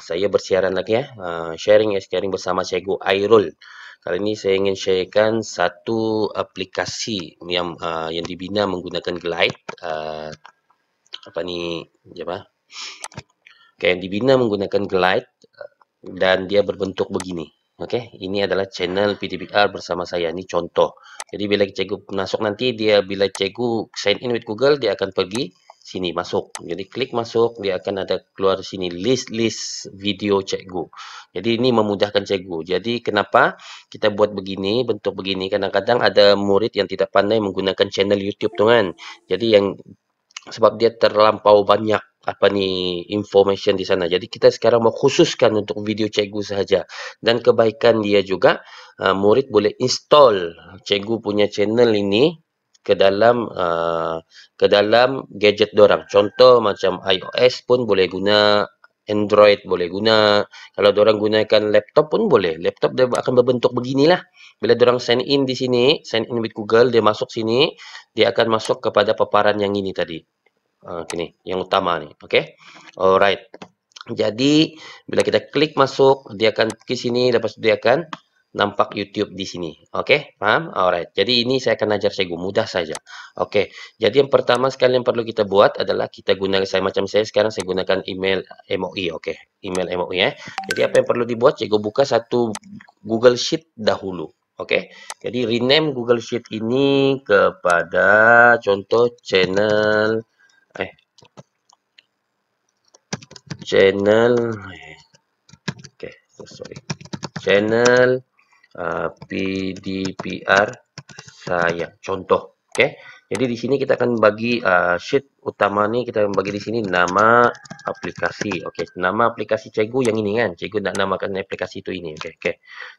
saya bersiaran lagi ya. Uh, sharing ya, sharing bersama Cikgu Airul. Kali ini saya ingin sharekan satu aplikasi yang uh, yang dibina menggunakan Glide. Uh, apa ni? Apa? Okay, yang dibina menggunakan Glide dan dia berbentuk begini. Okey, ini adalah channel PTBR bersama saya. Ini contoh. Jadi bila cikgu masuk nanti dia bila cikgu sign in with Google dia akan pergi sini masuk. Jadi klik masuk dia akan ada keluar sini list-list video cikgu. Jadi ini memudahkan cikgu. Jadi kenapa kita buat begini, bentuk begini? Kadang-kadang ada murid yang tidak pandai menggunakan channel YouTube tu kan. Jadi yang sebab dia terlampau banyak apa ni information di sana. Jadi kita sekarang mau khususkan untuk video cikgu saja. Dan kebaikan dia juga uh, murid boleh install cikgu punya channel ini ke dalam uh, ke dalam gadget dorang. Contoh macam iOS pun boleh guna, Android boleh guna. Kalau dorang gunakan laptop pun boleh. Laptop dia akan berbentuk beginilah. Bila dorang sign in di sini, sign in with Google, dia masuk sini, dia akan masuk kepada paparan yang ini tadi. Uh, ah, ini, yang utama ni. Okay. Alright. Jadi, bila kita klik masuk, dia akan ke sini, lepas dia akan nampak YouTube di sini. Okay, faham? Alright. Jadi ini saya akan ajar cikgu mudah saja. Okay. Jadi yang pertama sekali yang perlu kita buat adalah kita gunakan saya macam saya sekarang saya gunakan email MOE, Okay, Email MOE eh. Jadi apa yang perlu dibuat? Cikgu buka satu Google Sheet dahulu. Okay. Jadi rename Google Sheet ini kepada contoh channel eh channel eh. Okey, so, sorry. Channel Eh, PDPR saya. Contoh, okay. Jadi di sini kita akan bagi uh, sheet utama ni kita akan bagi di sini nama aplikasi. okay? nama aplikasi Cegu yang ini kan. Cikgu nak namakan aplikasi itu ini. okay? okey.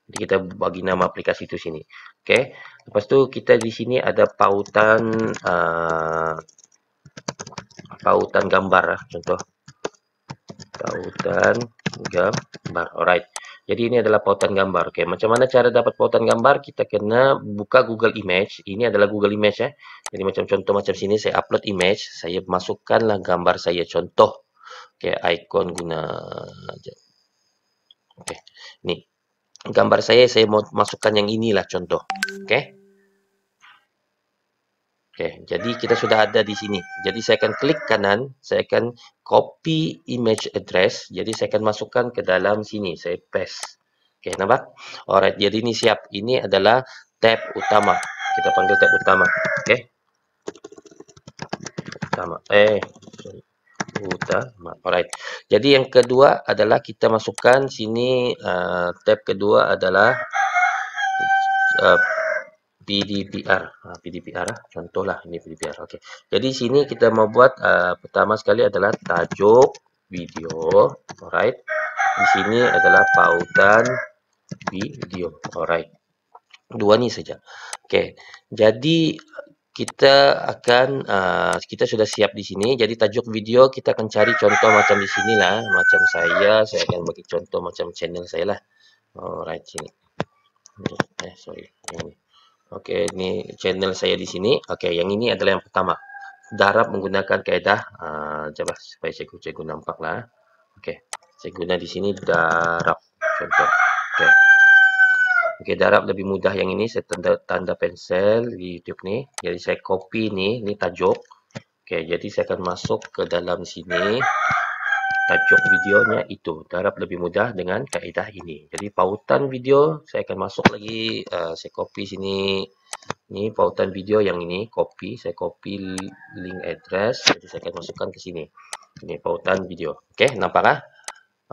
Jadi kita bagi nama aplikasi tu sini. okay? Lepas tu kita di sini ada pautan uh, pautan gambar contoh. Pautan gambar. Alright. Jadi ini adalah pautan gambar. Okey, macam mana cara dapat pautan gambar? Kita kena buka Google Image. Ini adalah Google Image ya. Eh. Jadi macam contoh macam sini saya upload image, saya masukkanlah gambar saya contoh. Okey, icon guna Okay, Ni. Gambar saya saya mau masukkan yang inilah contoh. Okay. Okay, jadi kita sudah ada di sini. Jadi saya akan klik kanan, saya akan copy image address. Jadi saya akan masukkan ke dalam sini. Saya paste. Okay, nampak? Alright, jadi ini siap. Ini adalah tab utama. Kita panggil tab utama. Okay. Utama. Eh, sorry. Utama. Alright. Jadi yang kedua adalah kita masukkan sini uh, tab kedua adalah uh, PDPR. Ha, PDPR lah. Contohlah ini PDPR. Okey. Jadi sini kita mau buat uh, pertama sekali adalah tajuk video. Alright. Di sini adalah pautan video. Alright. Dua ni saja. Okey. Jadi kita akan uh, kita sudah siap di sini. Jadi tajuk video kita akan cari contoh macam di sini lah, Macam saya saya akan bagi contoh macam channel saya lah. Alright sini. Eh sorry. Ini. Okey, ini channel saya di sini. Okey, yang ini adalah yang pertama. Darab menggunakan kaedah. Sekejap uh, lah, supaya eh. cikgu, cikgu nampak lah. Okey, saya guna di sini darab. Contoh. Okey. Okey, darab lebih mudah yang ini. Saya tanda, tanda pensel di YouTube ni. Jadi, saya copy ni. Ni tajuk. Okey, jadi saya akan masuk ke dalam sini tajuk videonya itu. Terharap lebih mudah dengan kaedah ini. Jadi pautan video saya akan masuk lagi. Uh, saya copy sini. Ini pautan video yang ini. Copy. Saya copy link address. Jadi saya akan masukkan ke sini. Ini pautan video. Okay, Nampak kah?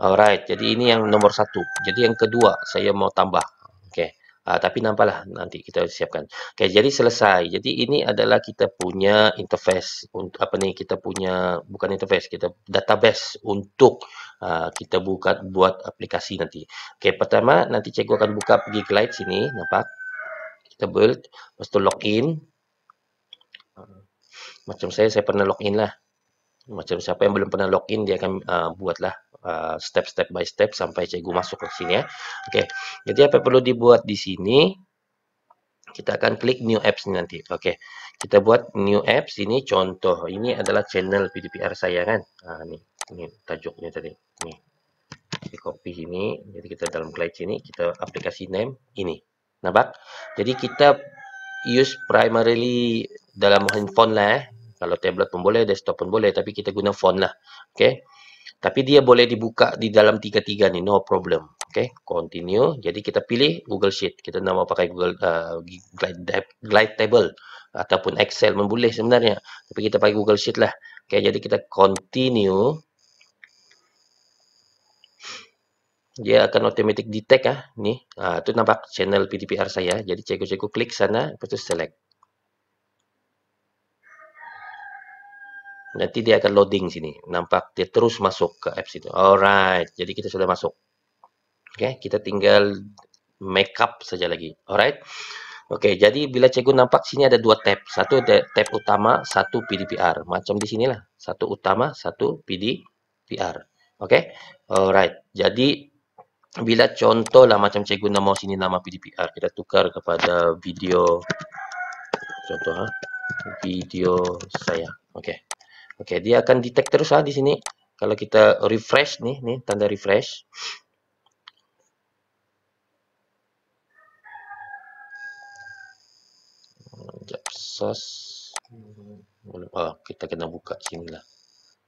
Alright. Jadi ini yang nomor satu. Jadi yang kedua saya mau tambah. Okay. Ah, tapi nampaklah nanti kita siapkan. Okay, jadi selesai. Jadi ini adalah kita punya interface untuk apa ni? Kita punya bukan interface, kita database untuk uh, kita buka buat aplikasi nanti. Okay, pertama nanti cikgu akan buka pergi ke light sini, nampak? Kita build, lepas tu login. Macam saya, saya pernah login lah. Macam siapa yang belum pernah login, dia akan uh, ah, buat lah step-step uh, by step sampai cikgu masuk ke sini ya. Oke, okay. jadi apa perlu dibuat di sini? Kita akan klik new apps ini nanti. Oke, okay. kita buat new apps ini contoh. Ini adalah channel PDPR saya kan. Uh, ah, nih, ini tajuknya tadi. Nih. Di copy ini, jadi kita dalam glide ini, kita aplikasi name ini. Nampak? Jadi kita use primarily dalam handphone lah ya. Kalau tablet pun boleh, desktop pun boleh, tapi kita guna phone lah. Oke. Okay. Tapi dia boleh dibuka di dalam tiga-tiga ni, no problem. Okay, continue. Jadi kita pilih Google Sheet. Kita nama pakai Google uh, Glide, Glide Table ataupun Excel memboleh sebenarnya. Tapi kita pakai Google Sheet lah. Okay, jadi kita continue. Dia akan automatic detect ah ni. Ah tu nampak channel PTPR saya. Jadi cikgu-cikgu klik sana, lepas tu select. Nanti dia akan loading sini. Nampak dia terus masuk ke apps itu. Alright. Jadi kita sudah masuk. Okay. Kita tinggal make up saja lagi. Alright. Okay. Jadi bila cikgu nampak sini ada dua tab. Satu tab utama, satu PDPR. Macam di sinilah. Satu utama, satu PDPR. Okay. Alright. Jadi bila contoh lah macam cikgu nama sini nama PDPR. Kita tukar kepada video. Contoh. Ha? Video saya. Okay. Okey, dia akan detect terus lah di sini. Kalau kita refresh ni, ni tanda refresh. Sekejap, source. Oh, kita kena buka sini lah.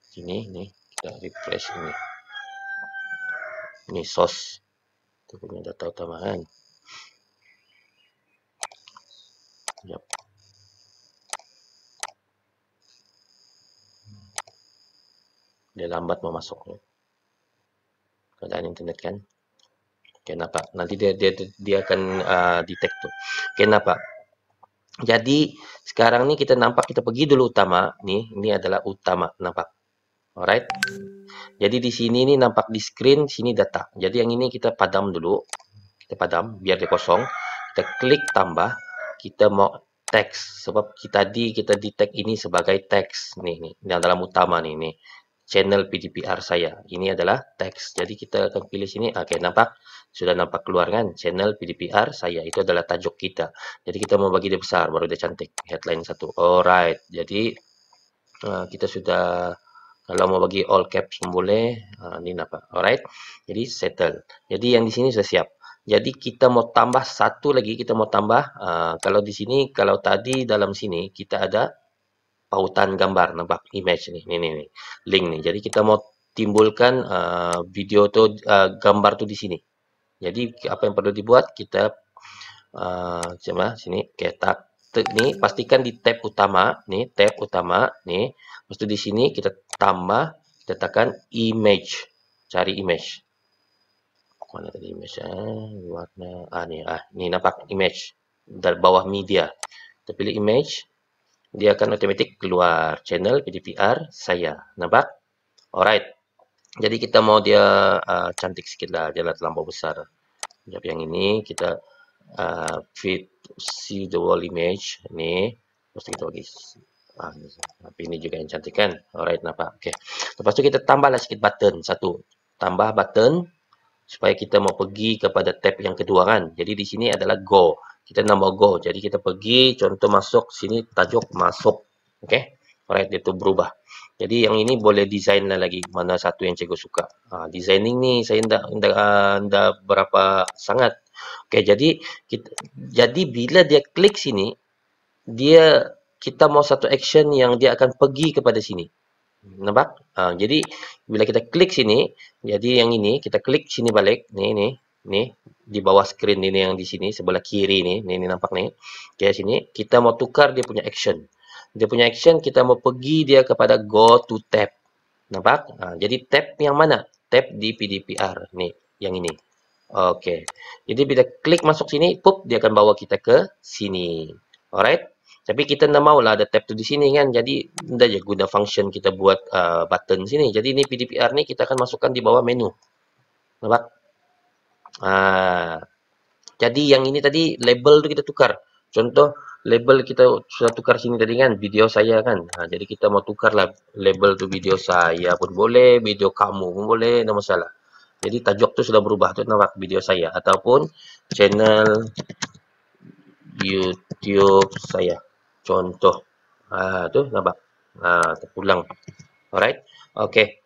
Sini, ni. Kita refresh ni. Ni source. Kita punya data utama kan. Sekejap. dia lambat memasuknya masuk internet kan kenapa nanti dia dia dia akan uh, detect tu kenapa jadi sekarang ni kita nampak kita pergi dulu utama ni ini adalah utama nampak alright jadi di sini ni nampak di screen sini data jadi yang ini kita padam dulu kita padam biar dia kosong kita klik tambah kita mau teks sebab kita di kita detect ini sebagai teks nih nih yang dalam utama nih nih channel PDPR saya. Ini adalah teks. Jadi kita akan pilih sini. Okey, nampak? Sudah nampak keluar kan? Channel PDPR saya. Itu adalah tajuk kita. Jadi kita mau bagi dia besar. Baru dia cantik. Headline satu. Alright. Jadi uh, kita sudah... Kalau mau bagi all caps boleh. Uh, eh, ini apa? Alright. Jadi settle. Jadi yang di sini sudah siap. Jadi kita mau tambah satu lagi. Kita mau tambah. Uh, kalau di sini, kalau tadi dalam sini kita ada pautan gambar nampak image ni ni ni, ni. link ni jadi kita mau timbulkan uh, video tu uh, gambar tu di sini jadi apa yang perlu dibuat kita uh, eh, cuma sini kita ni pastikan di tab utama ni tab utama ni mesti di sini kita tambah kita tekan image cari image mana tadi image ah warna ah ni ah ni nampak image dari bawah media kita pilih image dia akan otomatik keluar channel PDPR saya. Nampak? Alright. Jadi kita mau dia uh, cantik sikit lah. Dia lah terlampau besar. Sekejap yang ini kita uh, fit see the wall image. Ini. Lepas kita bagi. Ah, tapi ini juga yang cantik kan? Alright. Nampak? Okay. Lepas tu kita tambahlah sikit button. Satu. Tambah button. Supaya kita mau pergi kepada tab yang kedua kan. Jadi di sini adalah Go kita nak go. Jadi kita pergi contoh masuk sini tajuk masuk. Okey. Alright dia tu berubah. Jadi yang ini boleh design lah lagi mana satu yang cikgu suka. Ha, designing ni saya tidak tidak tidak ah, berapa sangat. Okay, jadi kita jadi bila dia klik sini dia kita mau satu action yang dia akan pergi kepada sini. Nampak? Ha, jadi bila kita klik sini, jadi yang ini kita klik sini balik, ni ni, ni di bawah skrin ini yang di sini sebelah kiri ini, ini, ini nampak ni. Okey sini kita mau tukar dia punya action. Dia punya action kita mau pergi dia kepada go to tab. Nampak? Ha, jadi tab yang mana? Tab di PDPR ni, yang ini. Okay, Jadi bila klik masuk sini, pop dia akan bawa kita ke sini. Alright? Tapi kita tak maulah ada tab tu di sini kan. Jadi dah je guna function kita buat uh, button sini. Jadi ni PDPR ni kita akan masukkan di bawah menu. Nampak? Ha. Jadi yang ini tadi label tu kita tukar. Contoh label kita sudah tukar sini tadi kan video saya kan. Ha, jadi kita mau tukarlah label tu video saya pun boleh, video kamu pun boleh, tak masalah. Jadi tajuk tu sudah berubah tu nampak video saya ataupun channel YouTube saya. Contoh. Ha tu nampak. Ha terpulang. Alright. Okay.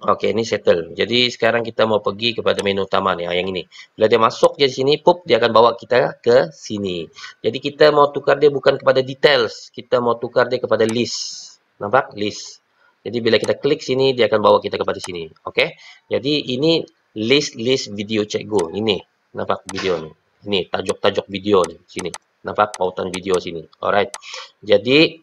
Okey, ini settle. Jadi sekarang kita mau pergi kepada menu utama ni, yang ini. Bila dia masuk je sini, pop dia akan bawa kita ke sini. Jadi kita mau tukar dia bukan kepada details, kita mau tukar dia kepada list. Nampak? List. Jadi bila kita klik sini, dia akan bawa kita kepada sini. Okey. Jadi ini list list video check go. Ini. Nampak video ni. Ini tajuk-tajuk video ni sini. Nampak pautan video sini. Alright. Jadi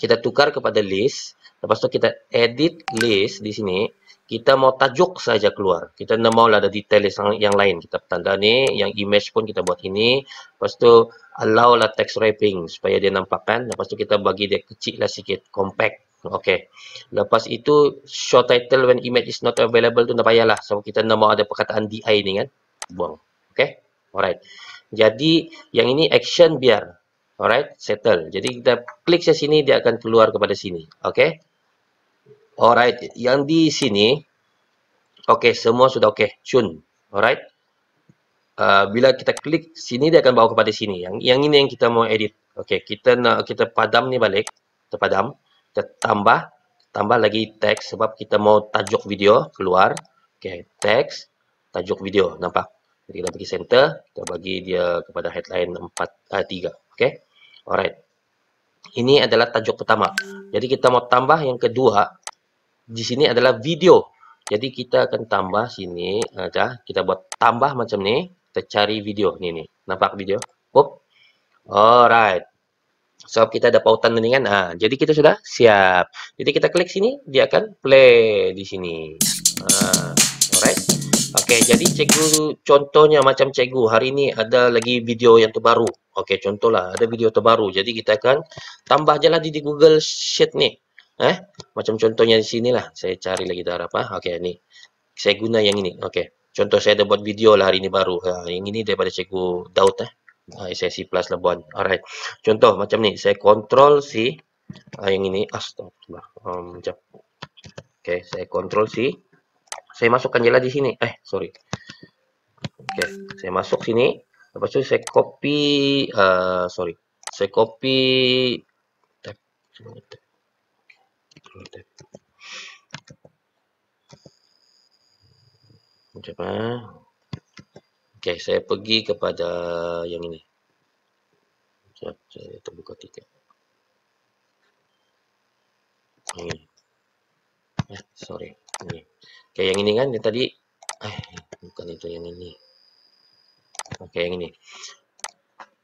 kita tukar kepada list. Lepas tu kita edit list di sini kita mau tajuk saja keluar. Kita tidak mahu lah ada detail yang, yang lain. Kita tanda ni, yang image pun kita buat ini. Lepas tu, allow lah text wrapping supaya dia nampakkan. Lepas tu, kita bagi dia kecil lah sikit, compact. Okay. Lepas itu, show title when image is not available tu tidak payahlah. Sebab so, kita tidak mau ada perkataan DI ini kan. Buang. Okay. Alright. Jadi, yang ini action biar. Alright. Settle. Jadi, kita klik saya sini, dia akan keluar kepada sini. Okay. Alright, yang di sini Okay, semua sudah okay Chun, alright uh, Bila kita klik sini Dia akan bawa kepada sini Yang yang ini yang kita mau edit Okay, kita nak kita padam ni balik Kita padam Kita tambah Tambah lagi teks Sebab kita mau tajuk video keluar Okay, teks Tajuk video, nampak Jadi kita pergi center Kita bagi dia kepada headline 4, uh, 3 Okay, alright ini adalah tajuk pertama. Jadi kita mau tambah yang kedua, di sini adalah video. Jadi kita akan tambah sini eh, aja. Kita buat tambah macam ni. Kita cari video ni ni. Nampak video? Pop. Alright. So kita ada pautan dengan. Ah, ha, jadi kita sudah siap. Jadi kita klik sini, dia akan play di sini. Ah, alright. Okay, jadi cikgu contohnya macam cikgu hari ini ada lagi video yang terbaru. Okay, contohlah ada video terbaru. Jadi kita akan tambah jelah di Google Sheet ni. Eh, macam contohnya di sini lah. Saya cari lagi darab. apa. Ah. Okey, ni. Saya guna yang ini. Okey. Contoh saya ada buat video lah hari ini baru. Ha, yang ini daripada cikgu Daud. Eh? Ha, SSC plus lah buat. Alright. Contoh macam ni. Saya control C. Ha, yang ini. Astagfirullah. Um, sekejap. Okey. Saya control C. Saya masukkan je lah di sini. Eh, sorry. Okey. Saya masuk sini. Lepas tu saya copy. Uh, sorry. Saya copy. Sekejap. coba oke saya pergi kepada yang ini Sekejap, saya terbuka tiga ini eh, sorry ini oke yang ini kan yang tadi eh bukan itu yang ini oke yang ini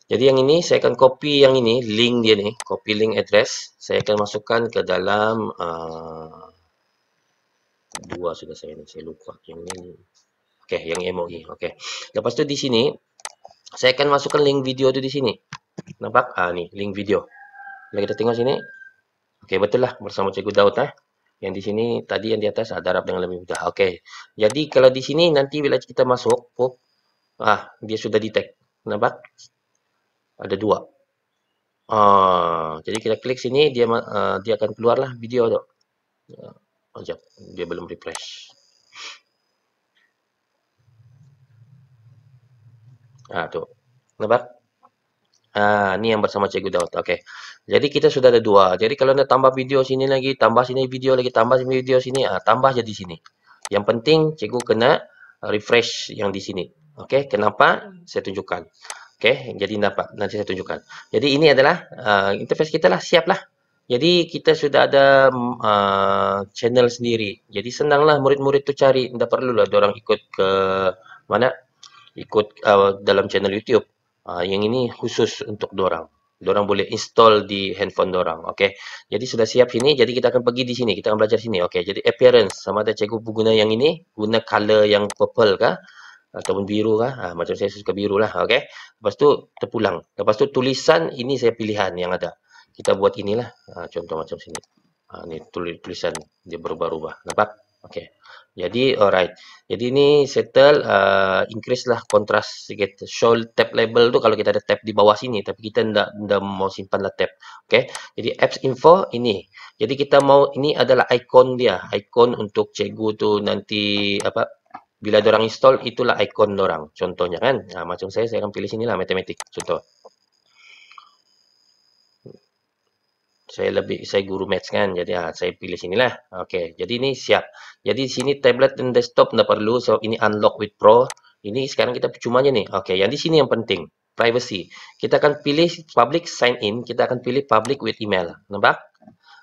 Jadi yang ini saya akan copy yang ini link dia ni, copy link address. Saya akan masukkan ke dalam uh, dua sudah saya saya lupa yang ini. Okey, yang MOE. Okey. Lepas tu di sini saya akan masukkan link video tu di sini. Nampak? Ah uh, ni, link video. Bila kita tengok sini. Okey, betul lah bersama Cikgu Daud eh. Yang di sini tadi yang di atas ada harap dengan lebih mudah. Okey. Jadi kalau di sini nanti bila kita masuk, oh, ah dia sudah detect. Nampak? ada dua. Uh, jadi kita klik sini dia uh, dia akan keluarlah video tu. Uh, dia belum refresh. Ah uh, tu. Nampak? Ah uh, ni yang bersama cikgu Daud. Okey. Jadi kita sudah ada dua. Jadi kalau nak tambah video sini lagi, tambah sini video lagi, tambah sini video sini, uh, tambah jadi sini. Yang penting cikgu kena refresh yang di sini. Okey, kenapa? Saya tunjukkan. Okey, jadi dapat. Nanti saya tunjukkan. Jadi ini adalah uh, interface kita lah. Siap lah. Jadi kita sudah ada uh, channel sendiri. Jadi senanglah murid-murid tu cari. Tidak perlu lah, orang ikut ke mana. Ikut uh, dalam channel YouTube. Uh, yang ini khusus untuk orang. Orang boleh install di handphone orang. Okey. Jadi sudah siap sini. Jadi kita akan pergi di sini. Kita akan belajar sini. Okey. Jadi appearance. Sama ada cikgu guna yang ini. Guna color yang purple kah ataupun biru lah. Ha, ah, macam saya suka biru lah. Okay. Lepas tu terpulang. Lepas tu tulisan ini saya pilihan yang ada. Kita buat inilah. Ha, contoh macam sini. Ha, ah, ini tulisan dia berubah-ubah. Nampak? Okay. Jadi alright. Jadi ini settle. Uh, increase lah kontras sikit. Show tab label tu kalau kita ada tab di bawah sini. Tapi kita tidak mau simpan lah tab. Okay. Jadi apps info ini. Jadi kita mau ini adalah icon dia. Icon untuk cikgu tu nanti apa? bila dorang install itulah ikon dorang contohnya kan ha, macam saya saya akan pilih sinilah matematik contoh saya lebih saya guru maths kan jadi ha, saya pilih sinilah Okay, jadi ini siap jadi sini tablet dan desktop tidak perlu so ini unlock with pro ini sekarang kita cuma aja nih Okay, yang di sini yang penting privacy kita akan pilih public sign in kita akan pilih public with email nampak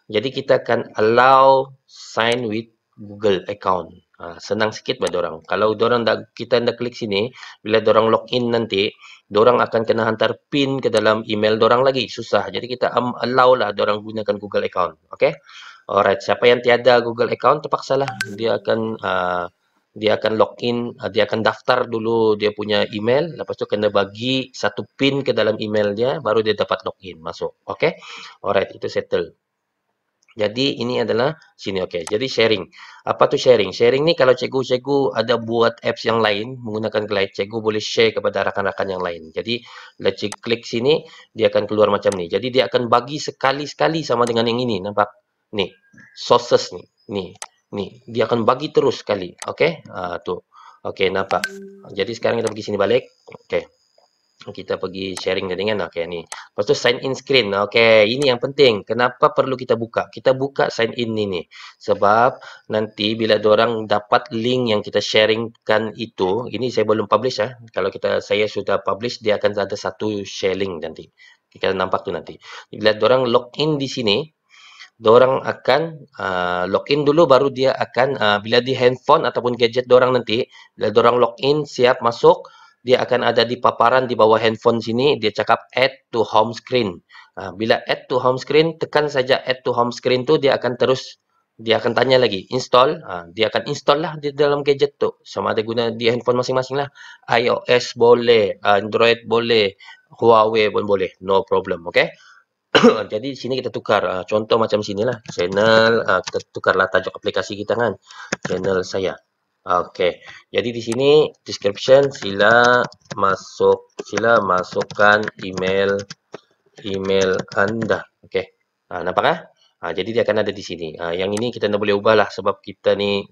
jadi kita akan allow sign with google account Ha, senang sikit buat orang. Kalau orang dah kita dah klik sini, bila orang in nanti, orang akan kena hantar pin ke dalam email orang lagi. Susah. Jadi kita um, allow lah orang gunakan Google account. Okay? Alright. Siapa yang tiada Google account terpaksa lah. Dia akan uh, dia akan log in, ha, dia akan daftar dulu dia punya email. Lepas tu kena bagi satu pin ke dalam email dia, baru dia dapat log in masuk. Okay? Alright. Itu settle. Jadi ini adalah sini okey. Jadi sharing. Apa tu sharing? Sharing ni kalau cikgu-cikgu ada buat apps yang lain menggunakan Glide, cikgu boleh share kepada rakan-rakan yang lain. Jadi let's klik sini, dia akan keluar macam ni. Jadi dia akan bagi sekali-sekali sama dengan yang ini. Nampak? Ni. Sources ni. Ni. Ni. Dia akan bagi terus sekali. Okey? Ah uh, tu. Okey, nampak. Jadi sekarang kita pergi sini balik. Okey kita pergi sharing tadi kan okey ni. Lepas tu sign in screen okey ini yang penting. Kenapa perlu kita buka? Kita buka sign in ni ni. Sebab nanti bila dia orang dapat link yang kita sharingkan itu, ini saya belum publish ya. Kalau kita saya sudah publish dia akan ada satu share link nanti. Kita nampak tu nanti. Bila dia orang log in di sini orang akan uh, ah, in dulu baru dia akan uh, bila di handphone ataupun gadget orang nanti bila orang log in, siap masuk dia akan ada di paparan di bawah handphone sini dia cakap add to home screen ha, bila add to home screen tekan saja add to home screen tu dia akan terus dia akan tanya lagi install ha, dia akan install lah di dalam gadget tu sama ada guna di handphone masing-masing lah iOS boleh Android boleh Huawei pun boleh no problem okay jadi sini kita tukar ha, contoh macam sinilah channel ha, kita tukarlah tajuk aplikasi kita kan channel saya Okay, Jadi di sini description sila masuk sila masukkan email email anda. Okay, ah, Ha, nampak kan? Ha, jadi dia akan ada di sini. Ha, yang ini kita tidak boleh ubah lah sebab kita ni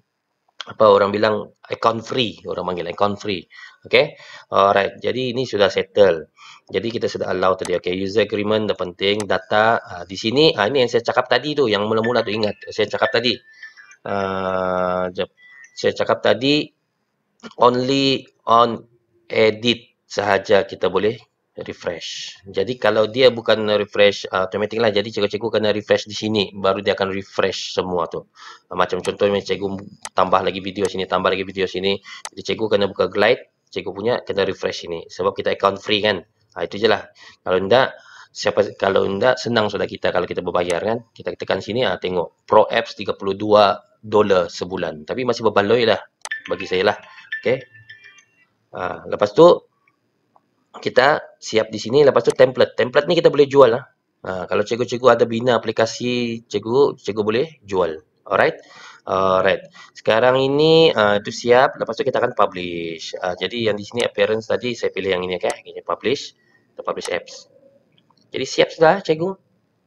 apa orang bilang account free, orang panggil account free. Okay, Alright. Jadi ini sudah settle. Jadi kita sudah allow tadi. Okay, user agreement dah penting, data ha, di sini. Ha, ini yang saya cakap tadi tu yang mula-mula tu ingat saya cakap tadi. Ah, uh, saya cakap tadi only on edit sahaja kita boleh refresh. Jadi kalau dia bukan refresh uh, automatic lah jadi cikgu-cikgu kena refresh di sini baru dia akan refresh semua tu. Uh, macam contohnya cikgu tambah lagi video sini, tambah lagi video sini. Jadi cikgu kena buka glide, cikgu punya kena refresh sini sebab kita account free kan. Uh, itu lah. Kalau tidak siapa kalau tidak senang sudah kita kalau kita berbayar kan. Kita tekan sini ah tengok Pro Apps 32 dolar sebulan. Tapi masih berbaloi lah bagi saya lah. Okay. Ha, lepas tu kita siap di sini. Lepas tu template. Template ni kita boleh jual lah. Ha, kalau cikgu-cikgu ada bina aplikasi cikgu, cikgu boleh jual. Alright. Alright. Sekarang ini uh, itu siap. Lepas tu kita akan publish. Uh, jadi yang di sini appearance tadi saya pilih yang ini. Okay. Ini publish. Kita publish apps. Jadi siap sudah cikgu.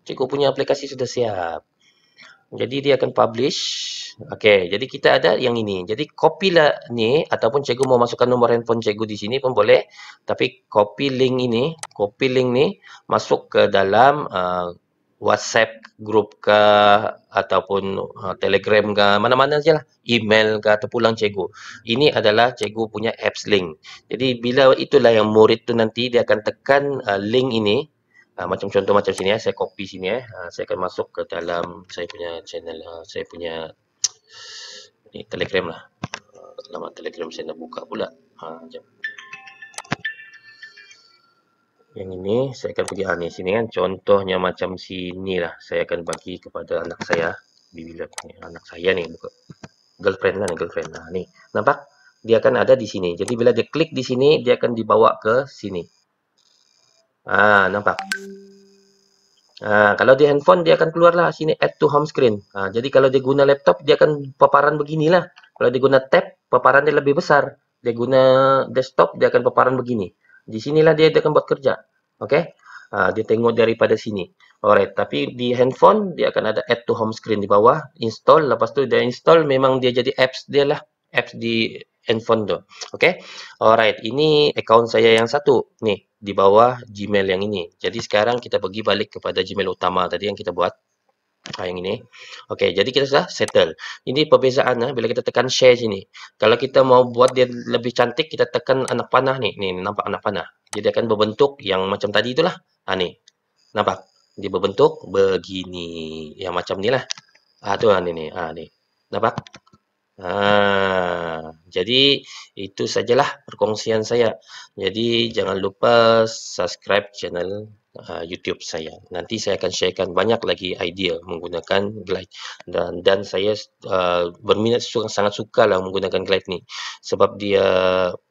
Cikgu punya aplikasi sudah siap. Jadi dia akan publish. Okey, jadi kita ada yang ini. Jadi copy lah ni ataupun cikgu mau masukkan nombor handphone cikgu di sini pun boleh. Tapi copy link ini, copy link ni masuk ke dalam uh, WhatsApp group ke ataupun uh, Telegram ke mana-mana sajalah. Email ke pulang cikgu. Ini adalah cikgu punya apps link. Jadi bila itulah yang murid tu nanti dia akan tekan uh, link ini Uh, macam contoh macam sini ya, saya copy sini ya, uh, saya akan masuk ke dalam saya punya channel, uh, saya punya ni telegram lah lama telegram saya nak buka pula ha, jom. yang ini saya akan pergi ah, sini kan contohnya macam sini lah saya akan bagi kepada anak saya bila ni anak saya ni buka girlfriend lah ni girlfriend lah ni nampak dia akan ada di sini jadi bila dia klik di sini dia akan dibawa ke sini ah nampak Ha, kalau dia handphone, dia akan keluarlah sini add to home screen. Ha, jadi kalau dia guna laptop, dia akan paparan beginilah. Kalau dia guna tab, paparan dia lebih besar. Dia guna desktop, dia akan paparan begini. Di sinilah dia, dia akan buat kerja. Okay? Ha, dia tengok daripada sini. Alright, tapi di handphone, dia akan ada add to home screen di bawah. Install, lepas tu dia install, memang dia jadi apps dia lah. Apps di handphone tu. Okay? Alright, ini account saya yang satu. Nih, di bawah Gmail yang ini. Jadi sekarang kita pergi balik kepada Gmail utama tadi yang kita buat. Ha, yang ini. Okey, jadi kita sudah settle. Ini perbezaan ha, bila kita tekan share sini. Kalau kita mau buat dia lebih cantik, kita tekan anak panah ni. Ni nampak anak panah. Jadi akan berbentuk yang macam tadi itulah. Ha ni. Nampak? Dia berbentuk begini. Yang macam ni lah. Ha tu ha, ni ni. Ha ni. Nampak? Ha, jadi itu sajalah perkongsian saya. Jadi jangan lupa subscribe channel uh, YouTube saya. Nanti saya akan sharekan banyak lagi idea menggunakan Glide dan dan saya uh, berminat suka sangat suka lah menggunakan Glide ni sebab dia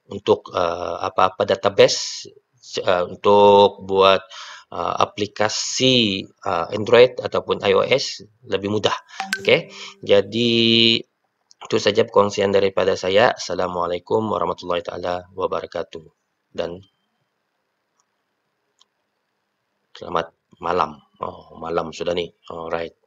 untuk uh, apa-apa database uh, untuk buat Uh, aplikasi uh, Android ataupun iOS lebih mudah. Okay? Jadi itu saja perkongsian daripada saya. Assalamualaikum warahmatullahi taala wabarakatuh dan selamat malam. Oh, malam sudah ni. Alright.